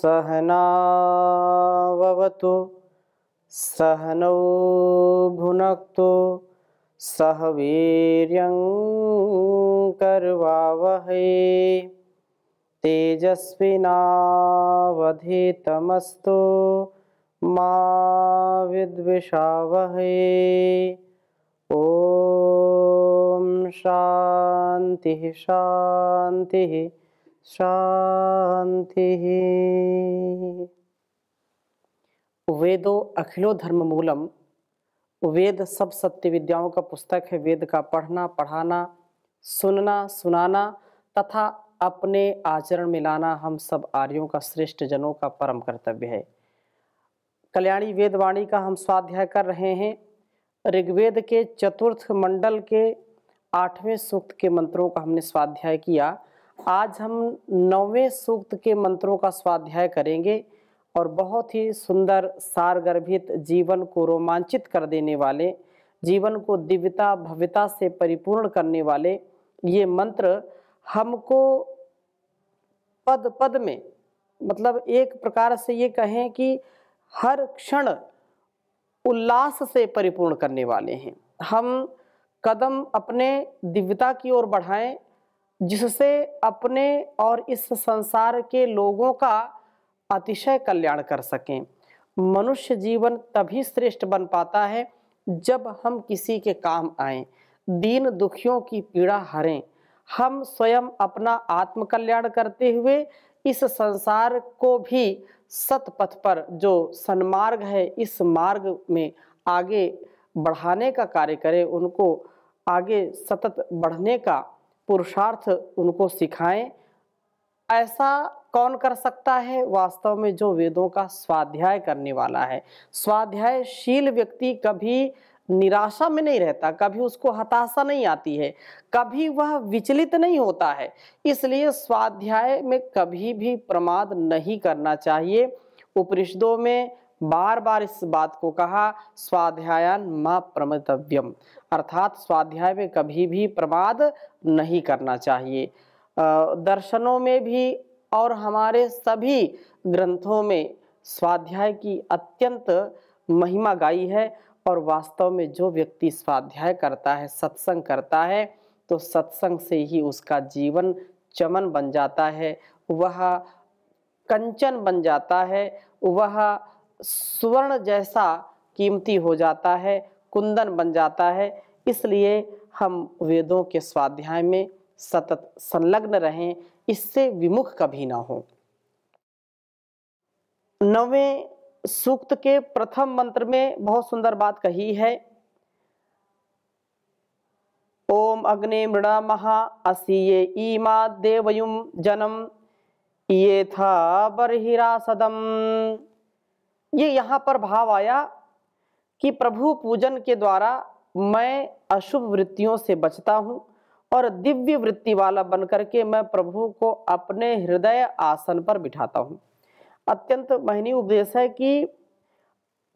सहनावतु सहनौ भुनक्तु सह कर्वा वह तेजस्विनावधितमस्तु मिषा वह ओ शांति शांति शांति वेदो अखिलो धर्म मूलम वेद सब सत्य विद्याओं का पुस्तक है वेद का पढ़ना पढ़ाना सुनना सुनाना तथा अपने आचरण में लाना हम सब आर्यों का श्रेष्ठ जनों का परम कर्तव्य है कल्याणी वेदवाणी का हम स्वाध्याय कर रहे हैं ऋग्वेद के चतुर्थ मंडल के आठवें सूक्त के मंत्रों का हमने स्वाध्याय किया आज हम नौवें सूक्त के मंत्रों का स्वाध्याय करेंगे और बहुत ही सुंदर सारगर्भित जीवन को रोमांचित कर देने वाले जीवन को दिव्यता भव्यता से परिपूर्ण करने वाले ये मंत्र हमको पद पद में मतलब एक प्रकार से ये कहें कि हर क्षण उल्लास से परिपूर्ण करने वाले हैं हम कदम अपने दिव्यता की ओर बढ़ाएं जिससे अपने और इस संसार के लोगों का अतिशय कल्याण कर सकें मनुष्य जीवन तभी श्रेष्ठ बन पाता है जब हम किसी के काम आए दीन दुखियों की पीड़ा हरें हम स्वयं अपना आत्मकल्याण करते हुए इस संसार को भी सतपथ पर जो सन्मार्ग है इस मार्ग में आगे बढ़ाने का कार्य करें उनको आगे सतत बढ़ने का पुरुषार्थ उनको सिखाएं ऐसा कौन कर सकता है वास्तव में जो वेदों का स्वाध्याय करने वाला है स्वाध्यायशील व्यक्ति कभी निराशा में नहीं रहता कभी उसको हताशा नहीं आती है कभी वह विचलित नहीं होता है इसलिए स्वाध्याय में कभी भी प्रमाद नहीं करना चाहिए उपनिषदों में बार बार इस बात को कहा स्वाध्यायान मा प्रमितव्यम अर्थात स्वाध्याय में कभी भी प्रमाद नहीं करना चाहिए दर्शनों में भी और हमारे सभी ग्रंथों में स्वाध्याय की अत्यंत महिमा गाई है और वास्तव में जो व्यक्ति स्वाध्याय करता है सत्संग करता है तो सत्संग से ही उसका जीवन चमन बन जाता है वह कंचन बन जाता है वह स्वर्ण जैसा कीमती हो जाता है कुंदन बन जाता है इसलिए हम वेदों के स्वाध्याय में सतत संलग्न रहें इससे विमुख कभी ना हो नवे सूक्त के प्रथम मंत्र में बहुत सुंदर बात कही है ओम अग्नि मृणा महा असी ये ईमा देवयुम जनम ये था बरहिरा सदम ये यहाँ पर भाव आया कि प्रभु पूजन के द्वारा मैं अशुभ वृत्तियों से बचता हूँ और दिव्य वृत्ति वाला बन करके मैं प्रभु को अपने हृदय आसन पर बिठाता हूँ अत्यंत महनीय उपदेश है कि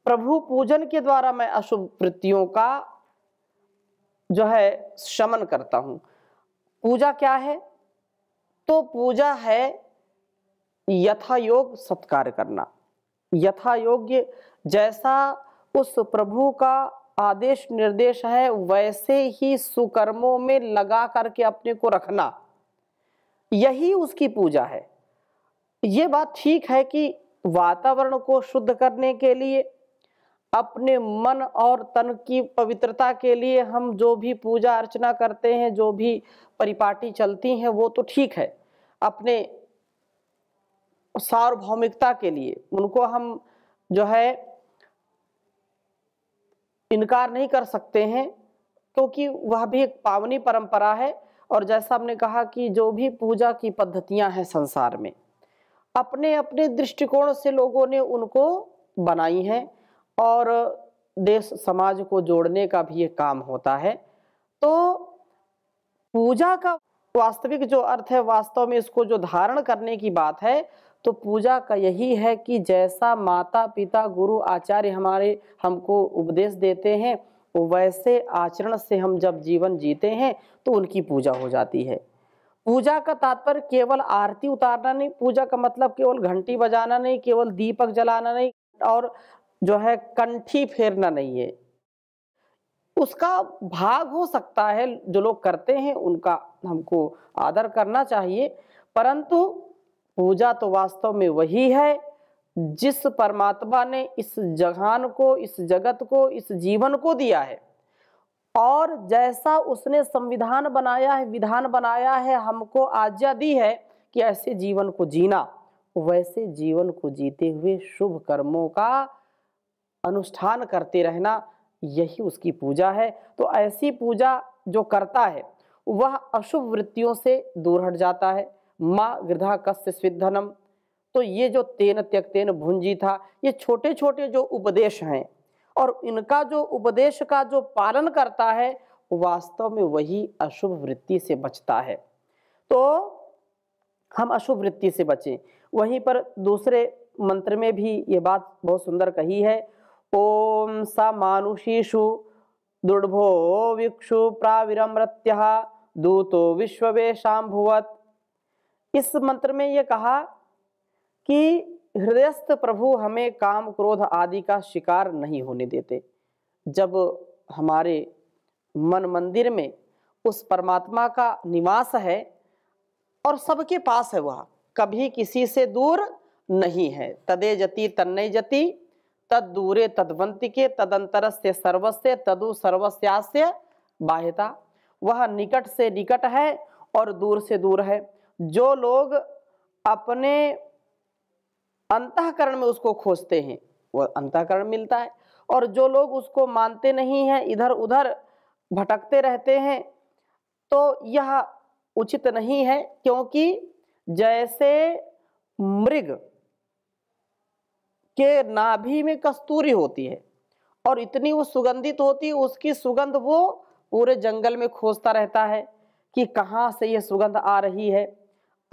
प्रभु पूजन के द्वारा मैं अशुभ वृत्तियों का जो है शमन करता हूँ पूजा क्या है तो पूजा है यथा योग सत्कार करना यथा योग्य जैसा उस प्रभु का आदेश निर्देश है वैसे ही सुकर्मों में लगा करके अपने को रखना यही उसकी पूजा है ये बात ठीक है कि वातावरण को शुद्ध करने के लिए अपने मन और तन की पवित्रता के लिए हम जो भी पूजा अर्चना करते हैं जो भी परिपाटी चलती हैं वो तो ठीक है अपने सार्वभौमिकता के लिए उनको हम जो है इनकार नहीं कर सकते हैं क्योंकि वह भी एक पावनी परंपरा है और जैसा हमने कहा कि जो भी पूजा की पद्धतियां हैं संसार में अपने अपने दृष्टिकोण से लोगों ने उनको बनाई हैं और देश समाज को जोड़ने का भी ये काम होता है तो पूजा का वास्तविक जो अर्थ है वास्तव में इसको जो धारण करने की बात है तो पूजा का यही है कि जैसा माता पिता गुरु आचार्य हमारे हमको उपदेश देते हैं वैसे आचरण से हम जब जीवन जीते हैं तो उनकी पूजा हो जाती है पूजा का तात्पर्य केवल आरती उतारना नहीं पूजा का मतलब केवल घंटी बजाना नहीं केवल दीपक जलाना नहीं और जो है कंठी फेरना नहीं है उसका भाग हो सकता है जो लोग करते हैं उनका हमको आदर करना चाहिए परंतु पूजा तो वास्तव में वही है जिस परमात्मा ने इस जहान को इस जगत को इस जीवन को दिया है और जैसा उसने संविधान बनाया है विधान बनाया है हमको आज्ञा दी है कि ऐसे जीवन को जीना वैसे जीवन को जीते हुए शुभ कर्मों का अनुष्ठान करते रहना यही उसकी पूजा है तो ऐसी पूजा जो करता है वह अशुभ वृत्तियों से दूर हट जाता है माँ गृधा कस्य स्विधनम तो ये जो तेन त्यक तेन भुंजी था ये छोटे छोटे जो उपदेश हैं और इनका जो उपदेश का जो पालन करता है वास्तव में वही अशुभ वृत्ति से बचता है तो हम अशुभ वृत्ति से बचें वहीं पर दूसरे मंत्र में भी ये बात बहुत सुंदर कही है ओम सा मानुषीषु दुर्भो विक्षु प्राविरमृत्य दूतो विश्ववेशाम्भुवत इस मंत्र में यह कहा कि हृदयस्थ प्रभु हमें काम क्रोध आदि का शिकार नहीं होने देते जब हमारे मन मंदिर में उस परमात्मा का निवास है और सबके पास है वह कभी किसी से दूर नहीं है तदे जति तन्नय जति तद दूरे तदवंती के तदंतर से सर्वस्य तदु सर्वस्यास्य बाह्यता वह निकट से निकट है और दूर से दूर है जो लोग अपने अंतकरण में उसको खोजते हैं वह अंतकरण मिलता है और जो लोग उसको मानते नहीं हैं इधर उधर भटकते रहते हैं तो यह उचित नहीं है क्योंकि जैसे मृग के नाभि में कस्तूरी होती है और इतनी वो सुगंधित होती है उसकी सुगंध वो पूरे जंगल में खोजता रहता है कि कहाँ से यह सुगंध आ रही है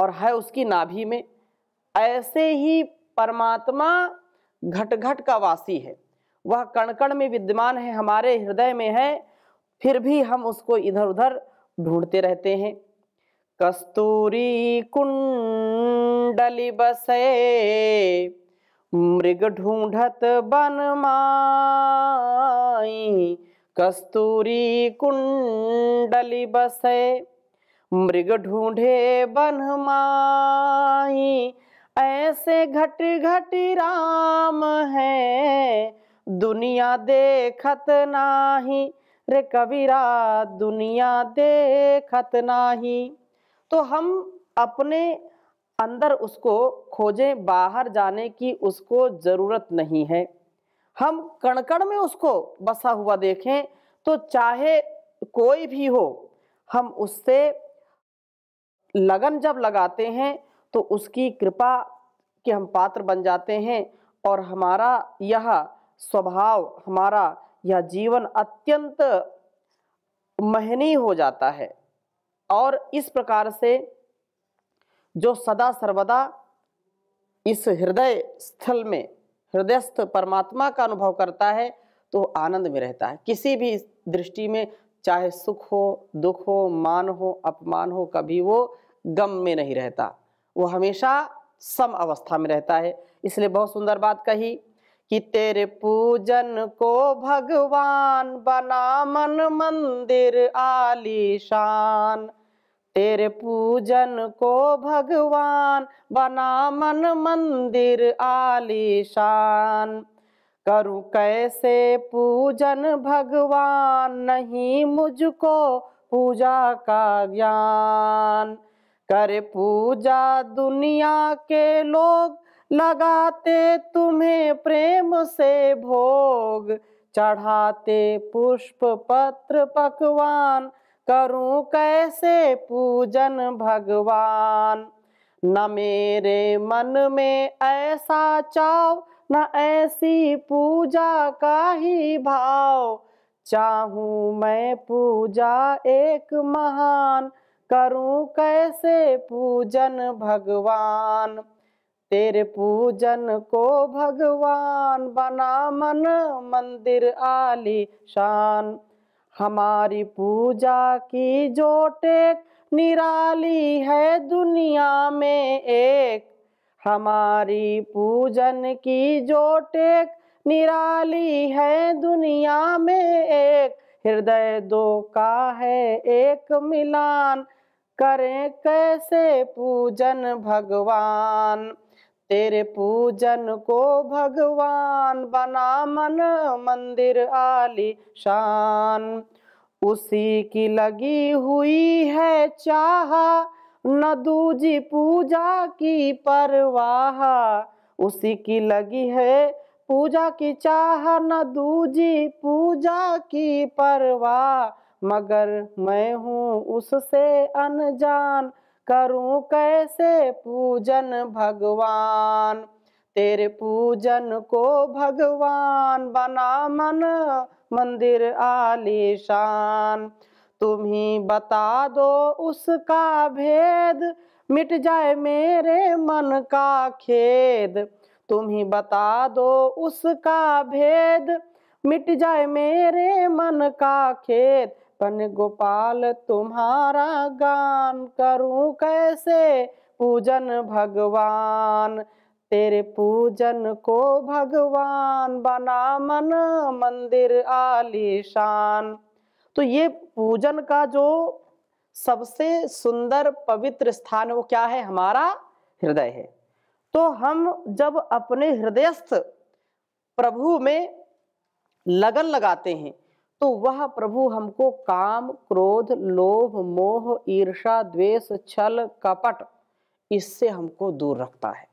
और है उसकी नाभि में ऐसे ही परमात्मा घट घट का वासी है वह कणकण में विद्यमान है हमारे हृदय में है फिर भी हम उसको इधर उधर ढूंढते रहते हैं कस्तूरी कुंडली बसे मृग ढूंढत बन माई कस्तूरी कुंडली बसे मृग ढूंढे बन माही ऐसे घट घट राम है दुनिया देखत नाही रे कबीरा दुनिया देखत नाही तो हम अपने अंदर उसको खोजें बाहर जाने की उसको ज़रूरत नहीं है हम कणकण में उसको बसा हुआ देखें तो चाहे कोई भी हो हम उससे लगन जब लगाते हैं तो उसकी कृपा के हम पात्र बन जाते हैं और हमारा यह स्वभाव हमारा यह जीवन अत्यंत महनी हो जाता है और इस प्रकार से जो सदा सर्वदा इस हृदय स्थल में हृदयस्थ परमात्मा का अनुभव करता है तो आनंद में रहता है किसी भी दृष्टि में चाहे सुख हो दुख हो मान हो अपमान हो कभी वो गम में नहीं रहता वो हमेशा सम अवस्था में रहता है इसलिए बहुत सुंदर बात कही कि तेरे पूजन को भगवान बना मन मंदिर आलीशान तेरे पूजन को भगवान बना मन मंदिर आलीशान करूं कैसे पूजन भगवान नहीं मुझको पूजा का ज्ञान कर पूजा दुनिया के लोग लगाते तुम्हें प्रेम से भोग चढ़ाते पुष्प पत्र पकवान करूं कैसे पूजन भगवान न मेरे मन में ऐसा चाव न ऐसी पूजा का ही भाव चाहूँ मैं पूजा एक महान करूं कैसे पूजन भगवान तेरे पूजन को भगवान बना मन मंदिर आली शान हमारी पूजा की जो टेक निराली है दुनिया में एक हमारी पूजन की जो टेक निराली है दुनिया में एक हृदय दो का है एक मिलान करें कैसे पूजन भगवान तेरे पूजन को भगवान बना मन मंदिर आली शान उसी की लगी हुई है चाह न दूजी पूजा की परवाह उसी की लगी है पूजा की चाह न दूजी पूजा की परवाह मगर मैं हूँ उससे अनजान करूँ कैसे पूजन भगवान तेरे पूजन को भगवान बना मन मंदिर आलीशान तुम ही बता दो उसका भेद मिट जाए मेरे मन का खेद तुम ही बता दो उसका भेद मिट जाए मेरे मन का खेद पन गोपाल तुम्हारा गान करूं कैसे पूजन भगवान तेरे पूजन को भगवान बना मन मंदिर आलीशान तो ये पूजन का जो सबसे सुंदर पवित्र स्थान वो क्या है हमारा हृदय है तो हम जब अपने हृदयस्थ प्रभु में लगन लगाते हैं तो वह प्रभु हमको काम क्रोध लोभ मोह ईर्षा द्वेष छल कपट इससे हमको दूर रखता है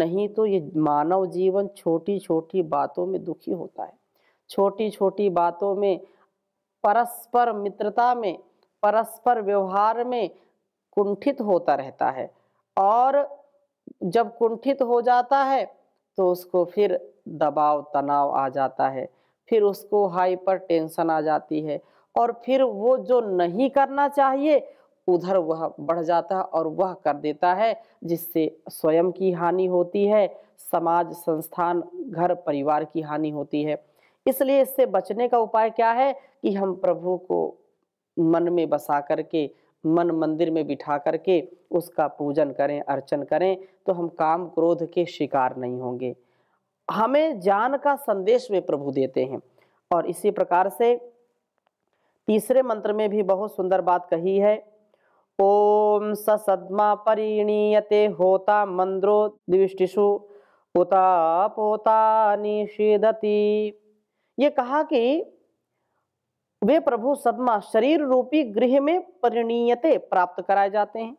नहीं तो ये मानव जीवन छोटी छोटी बातों में दुखी होता है छोटी छोटी बातों में परस्पर मित्रता में परस्पर व्यवहार में कुंठित होता रहता है और जब कुंठित हो जाता है तो उसको फिर दबाव तनाव आ जाता है फिर उसको हाइपर टेंशन आ जाती है और फिर वो जो नहीं करना चाहिए उधर वह बढ़ जाता है और वह कर देता है जिससे स्वयं की हानि होती है समाज संस्थान घर परिवार की हानि होती है इसलिए इससे बचने का उपाय क्या है कि हम प्रभु को मन में बसा करके मन मंदिर में बिठा करके उसका पूजन करें अर्चन करें तो हम काम क्रोध के शिकार नहीं होंगे हमें ज्ञान का संदेश वे प्रभु देते हैं और इसी प्रकार से तीसरे मंत्र में भी बहुत सुंदर बात कही है ओम सदमा परिणीयते होता मंद्रो दृष्टिशु उता पोता निषेधती ये कहा कि वे प्रभु सदमा शरीर रूपी गृह में परिणीयते प्राप्त कराए जाते हैं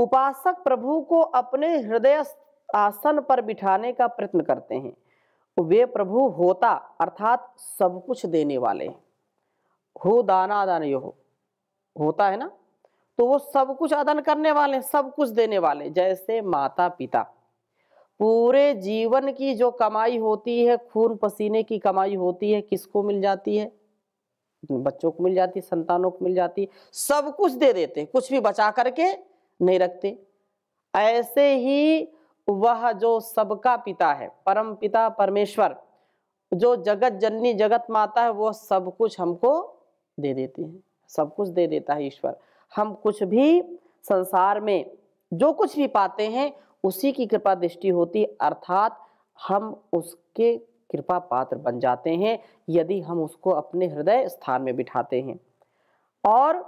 उपासक प्रभु को अपने हृदय आसन पर बिठाने का प्रयत्न करते हैं वे प्रभु होता अर्थात सब कुछ देने वाले हो दाना दान यो हो, होता है ना तो वो सब कुछ आदान करने वाले सब कुछ देने वाले जैसे माता पिता पूरे जीवन की जो कमाई होती है खून पसीने की कमाई होती है किसको मिल जाती है बच्चों को मिल जाती है संतानों को मिल जाती है सब कुछ दे देते कुछ भी बचा करके नहीं रखते ऐसे ही वह जो सबका पिता है परम पिता परमेश्वर जो जगत जननी जगत माता है वो सब कुछ हमको दे देती है सब कुछ दे देता है ईश्वर हम कुछ भी संसार में जो कुछ भी पाते हैं उसी की कृपा दृष्टि होती अर्थात हम उसके कृपा पात्र बन जाते हैं यदि हम उसको अपने हृदय स्थान में बिठाते हैं और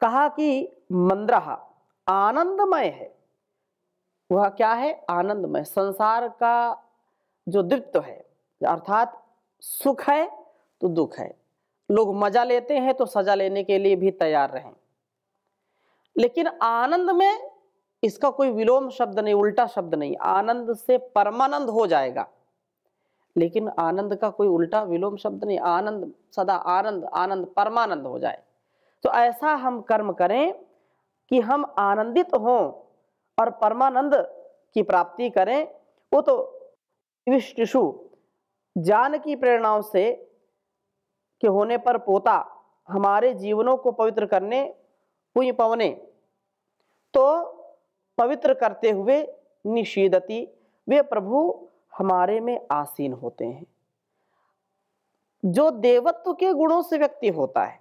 कहा कि मंद्रहा आनंदमय है वह क्या है आनंदमय संसार का जो द्वित्व है अर्थात सुख है तो दुख है लोग मजा लेते हैं तो सजा लेने के लिए भी तैयार रहें लेकिन आनंद में इसका कोई विलोम शब्द नहीं उल्टा शब्द नहीं आनंद से परमानंद हो जाएगा लेकिन आनंद का कोई उल्टा विलोम शब्द नहीं आनंद सदा आनंद आनंद परमानंद हो जाए तो ऐसा हम कर्म करें कि हम आनंदित हों और परमानंद की प्राप्ति करें वो तो विष्टिशु जान की प्रेरणाओं से के होने पर पोता हमारे जीवनों को पवित्र करने पुण्य पवने तो पवित्र करते हुए निषेधति वे प्रभु हमारे में आसीन होते हैं जो देवत्व के गुणों से व्यक्ति होता है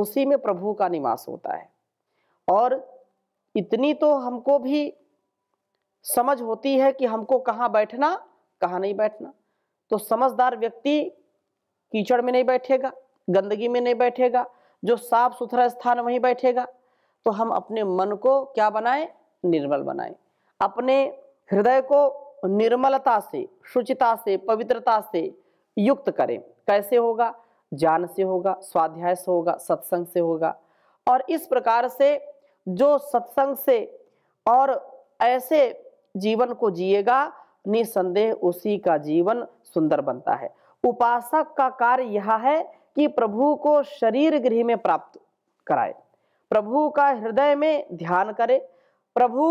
उसी में प्रभु का निवास होता है और इतनी तो हमको भी समझ होती है कि हमको कहाँ बैठना कहाँ नहीं बैठना तो समझदार व्यक्ति कीचड़ में नहीं बैठेगा गंदगी में नहीं बैठेगा जो साफ सुथरा स्थान वहीं बैठेगा तो हम अपने मन को क्या बनाएं निर्मल बनाएं अपने हृदय को निर्मलता से शुचिता से पवित्रता से युक्त करें कैसे होगा ज्ञान से होगा स्वाध्याय से होगा सत्संग से होगा और इस प्रकार से जो सत्संग से और ऐसे जीवन को जिएगा निसंदेह उसी का जीवन सुंदर बनता है उपासक का कार्य यह है कि प्रभु को शरीर गृह में प्राप्त कराए प्रभु का हृदय में ध्यान करे प्रभु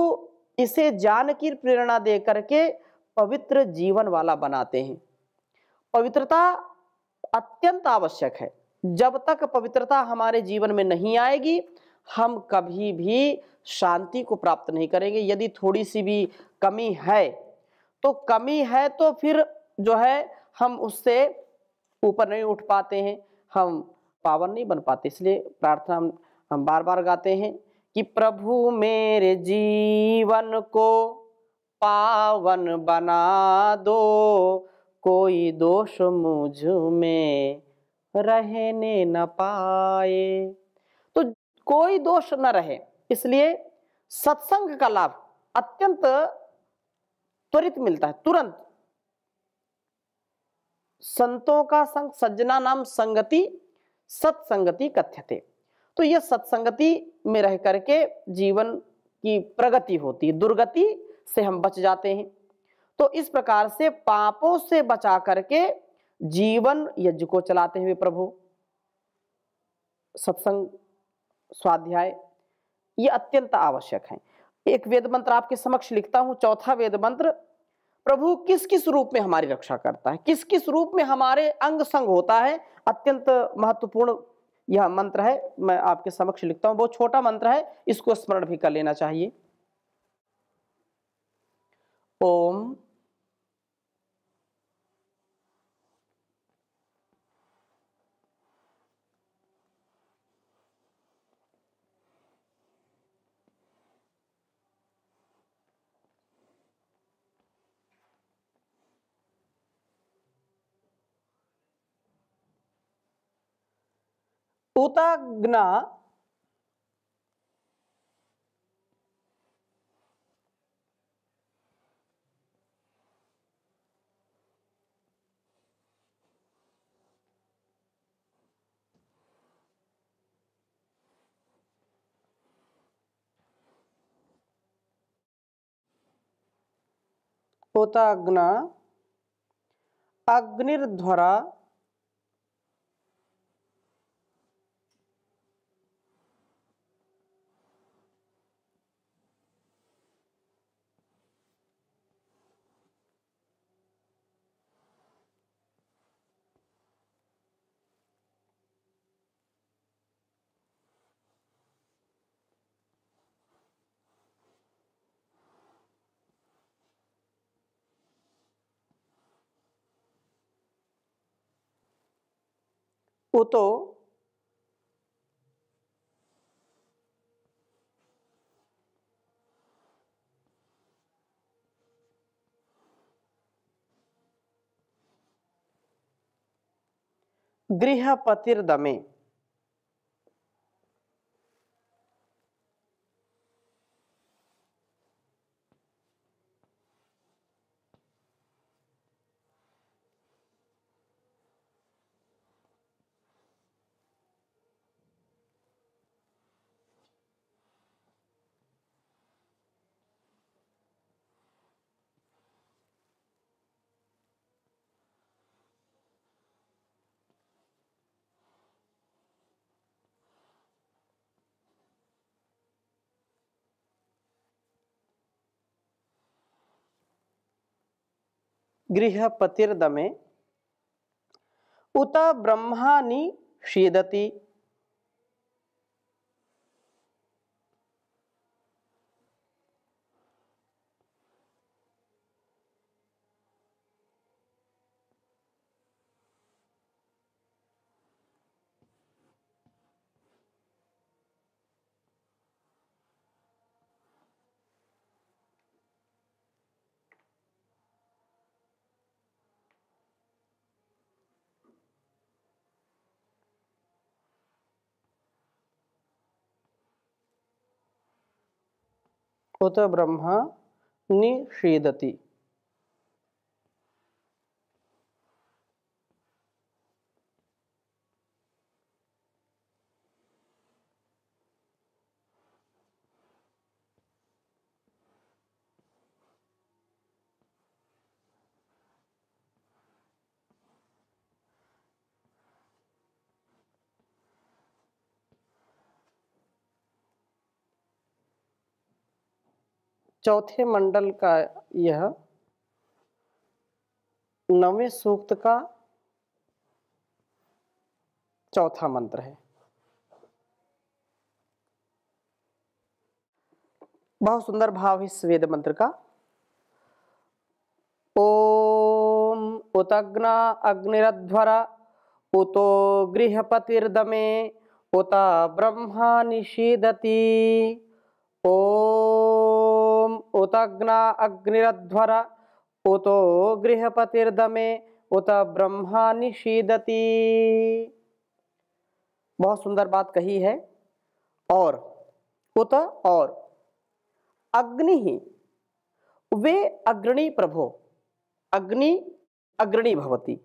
इसे जान की प्रेरणा दे करके पवित्र जीवन वाला बनाते हैं पवित्रता अत्यंत आवश्यक है जब तक पवित्रता हमारे जीवन में नहीं आएगी हम कभी भी शांति को प्राप्त नहीं करेंगे यदि थोड़ी सी भी कमी है तो कमी है तो फिर जो है हम उससे ऊपर नहीं उठ पाते हैं हम पावन नहीं बन पाते इसलिए प्रार्थना हम, हम बार बार गाते हैं कि प्रभु मेरे जीवन को पावन बना दो कोई दोष मुझ में रहने न पाए कोई दोष न रहे इसलिए सत्संग का लाभ अत्यंत त्वरित मिलता है तुरंत संतों का संग सज्जना नाम संगति सत्संगति कथ्यते तो यह सत्संगति में रह करके जीवन की प्रगति होती है दुर्गति से हम बच जाते हैं तो इस प्रकार से पापों से बचा करके जीवन यज्ञ को चलाते हुए प्रभु सत्संग स्वाध्याय ये अत्यंत आवश्यक है एक वेद मंत्र आपके समक्ष लिखता हूँ चौथा वेद मंत्र प्रभु किस किस रूप में हमारी रक्षा करता है किस किस रूप में हमारे अंग संग होता है अत्यंत महत्वपूर्ण यह मंत्र है मैं आपके समक्ष लिखता हूँ बहुत छोटा मंत्र है इसको स्मरण भी कर लेना चाहिए ओम उताग्ना पोताग्ना अग्निर्ध्वरा उतो गृहपतिर्दमे गृहपतिर्दमे उत नि षीदति उत ब्रह्म निषीदति चौथे मंडल का यह नवे सूक्त का चौथा मंत्र है बहुत सुंदर भाव है इस वेद मंत्र का ओम उतग्ना अग्निध्वर उतो गृहपतिर्दमे उत ब्रह्मा निषीदती ओम उतग्ना अग्निध्वर उतो गृहपतिर्दमे उत ब्रह्मा निषीदती बहुत सुंदर बात कही है और उत और अग्नि ही वे अग्रणी प्रभो अग्नि अग्रणी भवती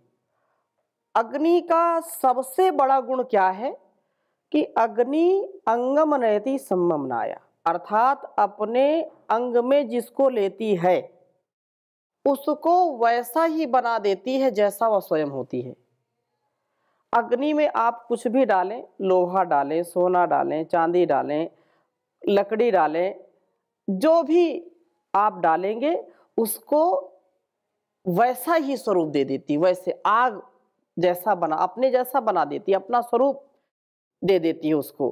अग्नि का सबसे बड़ा गुण क्या है कि अग्नि अंगम नयति सम्ममनाया अर्थात अपने अंग में जिसको लेती है उसको वैसा ही बना देती है जैसा वह स्वयं होती है अग्नि में आप कुछ भी डालें लोहा डालें सोना डालें चांदी डालें लकड़ी डालें जो भी आप डालेंगे उसको वैसा ही स्वरूप दे देती वैसे आग जैसा बना अपने जैसा बना देती अपना स्वरूप दे देती है उसको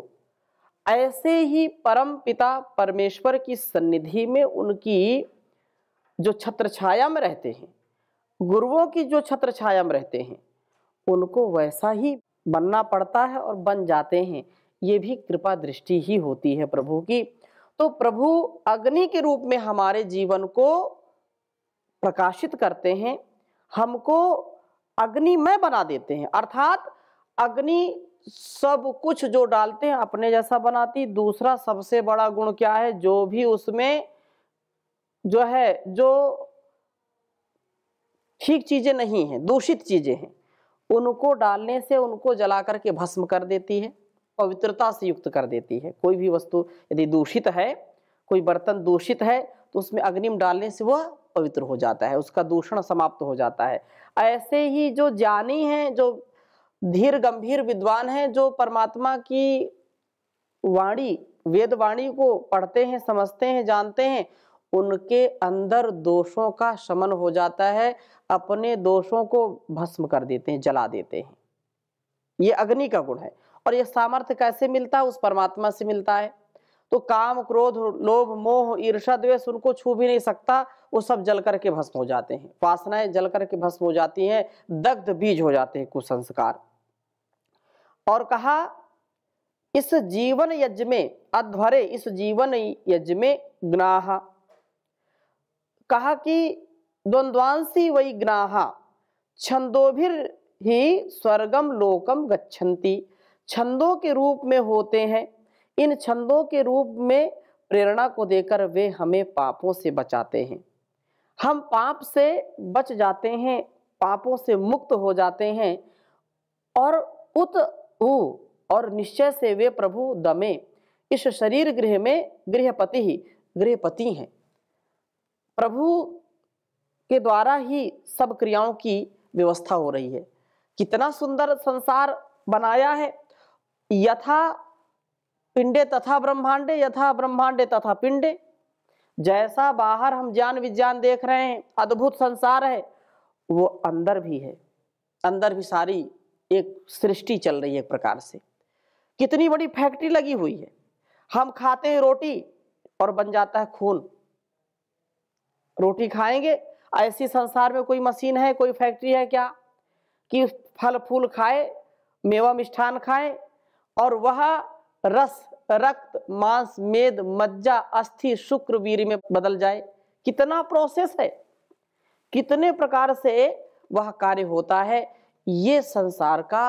ऐसे ही परम पिता परमेश्वर की सन्निधि में उनकी जो छत्र छाया में रहते हैं गुरुओं की जो छत्र छाया में रहते हैं उनको वैसा ही बनना पड़ता है और बन जाते हैं ये भी कृपा दृष्टि ही होती है प्रभु की तो प्रभु अग्नि के रूप में हमारे जीवन को प्रकाशित करते हैं हमको अग्निमय बना देते हैं अर्थात अग्नि सब कुछ जो डालते हैं अपने जैसा बनाती दूसरा सबसे बड़ा गुण क्या है जो भी उसमें जो है जो ठीक चीज़ें नहीं है दूषित चीज़ें हैं उनको डालने से उनको जला करके भस्म कर देती है पवित्रता से युक्त कर देती है कोई भी वस्तु यदि दूषित है कोई बर्तन दूषित है तो उसमें अग्निम डालने से वह पवित्र हो जाता है उसका दूषण समाप्त हो जाता है ऐसे ही जो ज्ञानी हैं जो धीर गंभीर विद्वान हैं जो परमात्मा की वाणी वेद वाणी को पढ़ते हैं समझते हैं जानते हैं उनके अंदर दोषों का शमन हो जाता है अपने दोषों को भस्म कर देते हैं जला देते हैं ये अग्नि का गुण है और ये सामर्थ्य कैसे मिलता है उस परमात्मा से मिलता है तो काम क्रोध लोभ मोह ईर्षा द्वेष उनको छू भी नहीं सकता वो सब जल करके भस्म हो जाते हैं वासनाएं जल करके भस्म हो जाती हैं दग्ध बीज हो जाते हैं कुसंस्कार और कहा इस जीवन यज्ञ में अध्वरे इस जीवन यज्ञ में ग्नाह कहा कि द्वंद्वांसी वही ग्नाह छंदोभिर ही स्वर्गम लोकम गच्छन्ति छंदों के रूप में होते हैं इन छंदों के रूप में प्रेरणा को देकर वे हमें पापों से बचाते हैं हम पाप से बच जाते हैं पापों से मुक्त हो जाते हैं और उत उ और निश्चय से वे प्रभु दमे इस शरीर गृह में गृहपति ही गृहपति हैं प्रभु के द्वारा ही सब क्रियाओं की व्यवस्था हो रही है कितना सुंदर संसार बनाया है यथा पिंडे तथा ब्रह्मांडे यथा ब्रह्मांडे तथा पिंडे जैसा बाहर हम ज्ञान विज्ञान देख रहे हैं अद्भुत संसार है वो अंदर भी है अंदर भी सारी एक सृष्टि चल रही है एक प्रकार से कितनी बड़ी फैक्ट्री लगी हुई है हम खाते हैं रोटी और बन जाता है खून रोटी खाएंगे ऐसी संसार में कोई मशीन है कोई फैक्ट्री है क्या कि फल फूल खाए मेवा मिष्ठान खाए और वह रस रक्त मांस मेद मज्जा अस्थि शुक्र वीर में बदल जाए कितना प्रोसेस है कितने प्रकार से वह कार्य होता है ये संसार का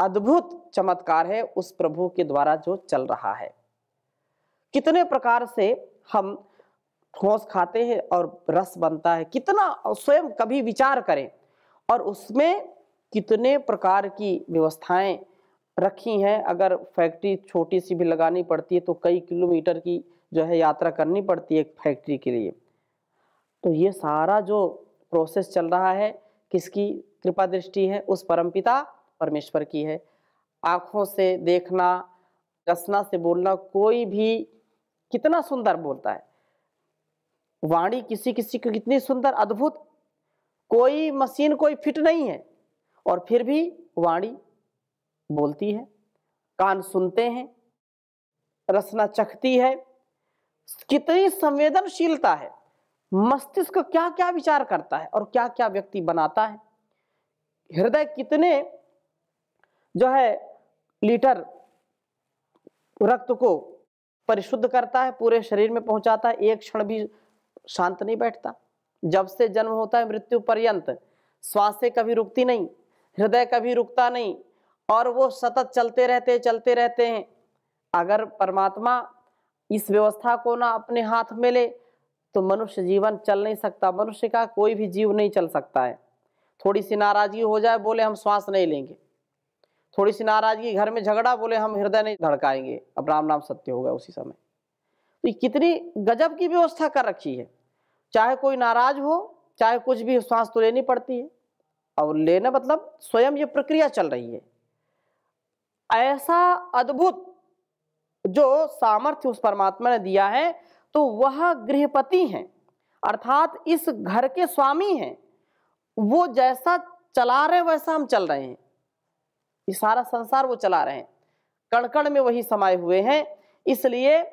अद्भुत चमत्कार है उस प्रभु के द्वारा जो चल रहा है कितने प्रकार से हम ठोस खाते हैं और रस बनता है कितना स्वयं कभी विचार करें और उसमें कितने प्रकार की व्यवस्थाएं रखी हैं अगर फैक्ट्री छोटी सी भी लगानी पड़ती है तो कई किलोमीटर की जो है यात्रा करनी पड़ती है एक फैक्ट्री के लिए तो ये सारा जो प्रोसेस चल रहा है किसकी कृपा दृष्टि है उस परमपिता परमेश्वर की है आँखों से देखना रसना से बोलना कोई भी कितना सुंदर बोलता है वाणी किसी किसी की कितनी सुंदर अद्भुत कोई मशीन कोई फिट नहीं है और फिर भी वाणी बोलती है कान सुनते हैं रसना चखती है कितनी संवेदनशीलता है मस्तिष्क क्या क्या विचार करता है और क्या क्या व्यक्ति बनाता है हृदय कितने जो है लीटर रक्त को परिशुद्ध करता है पूरे शरीर में पहुंचाता है एक क्षण भी शांत नहीं बैठता जब से जन्म होता है मृत्यु पर्यंत श्वास कभी रुकती नहीं हृदय कभी रुकता नहीं और वो सतत चलते रहते चलते रहते हैं अगर परमात्मा इस व्यवस्था को ना अपने हाथ में ले तो मनुष्य जीवन चल नहीं सकता मनुष्य का कोई भी जीव नहीं चल सकता है थोड़ी सी नाराजगी हो जाए बोले हम श्वास नहीं लेंगे थोड़ी सी नाराजगी घर में झगड़ा बोले हम हृदय नहीं धड़काएंगे अब राम नाम सत्य होगा उसी समय तो कितनी गजब की व्यवस्था कर रखी है चाहे कोई नाराज हो चाहे कुछ भी श्वास तो लेनी पड़ती है और लेना मतलब स्वयं ये प्रक्रिया चल रही है ऐसा अद्भुत जो सामर्थ्य उस परमात्मा ने दिया है तो वह गृहपति हैं अर्थात इस घर के स्वामी हैं वो जैसा चला रहे हैं वैसा हम चल रहे हैं ये सारा संसार वो चला रहे हैं कणकण में वही समाये हुए हैं इसलिए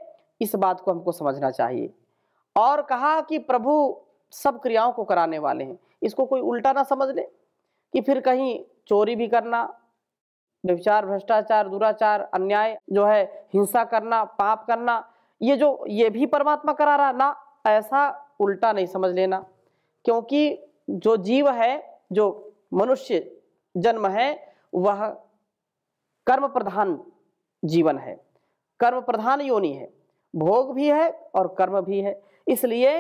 इस बात को हमको समझना चाहिए और कहा कि प्रभु सब क्रियाओं को कराने वाले हैं इसको कोई उल्टा ना समझ ले कि फिर कहीं चोरी भी करना निविचार भ्रष्टाचार दुराचार अन्याय जो है हिंसा करना पाप करना ये जो ये भी परमात्मा करा रहा ना ऐसा उल्टा नहीं समझ लेना क्योंकि जो जीव है जो मनुष्य जन्म है वह कर्म प्रधान जीवन है कर्म प्रधान योनि है भोग भी है और कर्म भी है इसलिए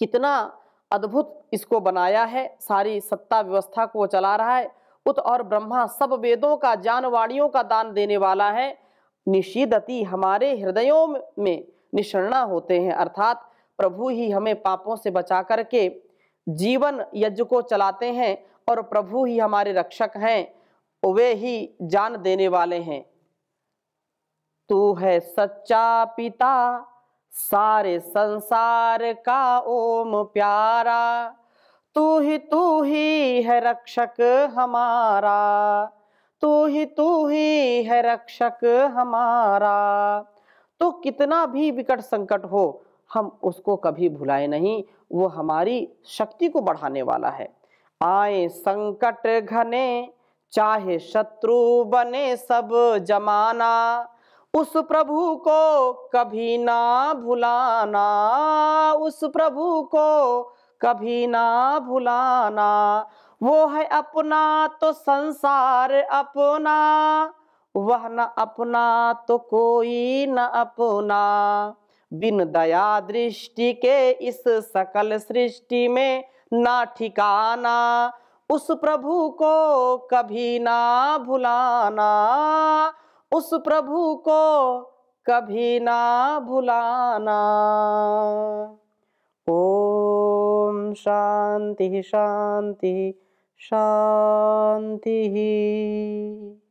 कितना अद्भुत इसको बनाया है सारी सत्ता व्यवस्था को चला रहा है उत और ब्रह्मा सब वेदों का जानवाणियों का दान देने वाला है निशीदति हमारे हृदयों में निशरणा होते हैं अर्थात प्रभु ही हमें पापों से बचा करके जीवन यज्ञ को चलाते हैं और प्रभु ही हमारे रक्षक हैं वे ही जान देने वाले हैं तू है सच्चा पिता सारे संसार का ओम प्यारा तू ही तू ही है रक्षक हमारा तू ही तू ही है रक्षक हमारा तो कितना भी विकट संकट हो हम उसको कभी भुलाए नहीं वो हमारी शक्ति को बढ़ाने वाला है आए संकट घने चाहे शत्रु बने सब जमाना उस प्रभु को कभी ना भुलाना उस प्रभु को कभी ना भुलाना वो है अपना तो संसार अपना वह न अपना तो कोई न अपना बिन दया दृष्टि के इस सकल सृष्टि में ना ठिकाना उस प्रभु को कभी ना भुलाना उस प्रभु को कभी ना भुलाना ओ शान्तिः शान्तिः शान्तिः